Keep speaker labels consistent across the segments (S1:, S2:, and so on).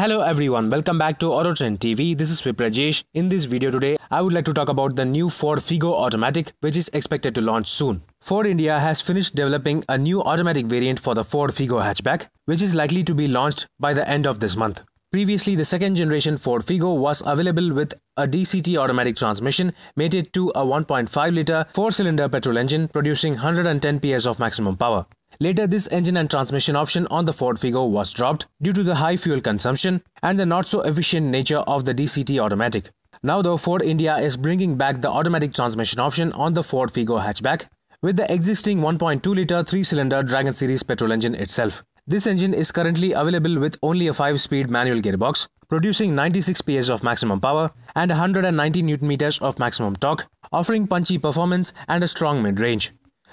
S1: Hello everyone, welcome back to AutoTrend TV. This is Viprajesh. In this video today, I would like to talk about the new Ford Figo Automatic which is expected to launch soon. Ford India has finished developing a new automatic variant for the Ford Figo hatchback which is likely to be launched by the end of this month. Previously, the second generation Ford Figo was available with a DCT automatic transmission mated to a 1.5 litre 4 cylinder petrol engine producing 110 PS of maximum power. Later, this engine and transmission option on the Ford Figo was dropped due to the high fuel consumption and the not so efficient nature of the DCT automatic. Now though, Ford India is bringing back the automatic transmission option on the Ford Figo hatchback with the existing 1.2-litre three-cylinder Dragon Series petrol engine itself. This engine is currently available with only a 5-speed manual gearbox, producing 96 PS of maximum power and 190 Nm of maximum torque, offering punchy performance and a strong mid-range.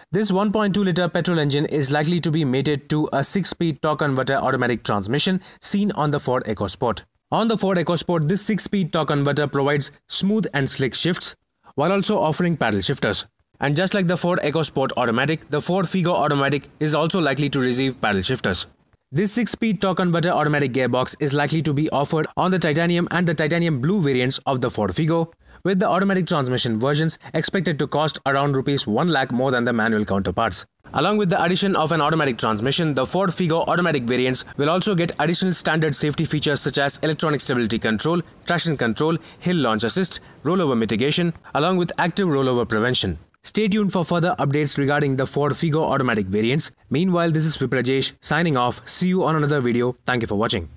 S1: This 1.2 litre petrol engine is likely to be mated to a 6-speed torque converter automatic transmission seen on the Ford EcoSport. On the Ford EcoSport, this 6-speed torque converter provides smooth and slick shifts while also offering paddle shifters. And just like the Ford EcoSport Automatic, the Ford Figo Automatic is also likely to receive paddle shifters. This 6-speed torque converter automatic gearbox is likely to be offered on the titanium and the titanium blue variants of the Ford Figo, with the automatic transmission versions expected to cost around rupees 1 lakh more than the manual counterparts. Along with the addition of an automatic transmission, the Ford Figo automatic variants will also get additional standard safety features such as electronic stability control, traction control, hill launch assist, rollover mitigation, along with active rollover prevention. Stay tuned for further updates regarding the Ford Figo automatic variants. Meanwhile, this is Viprajesh signing off. See you on another video. Thank you for watching.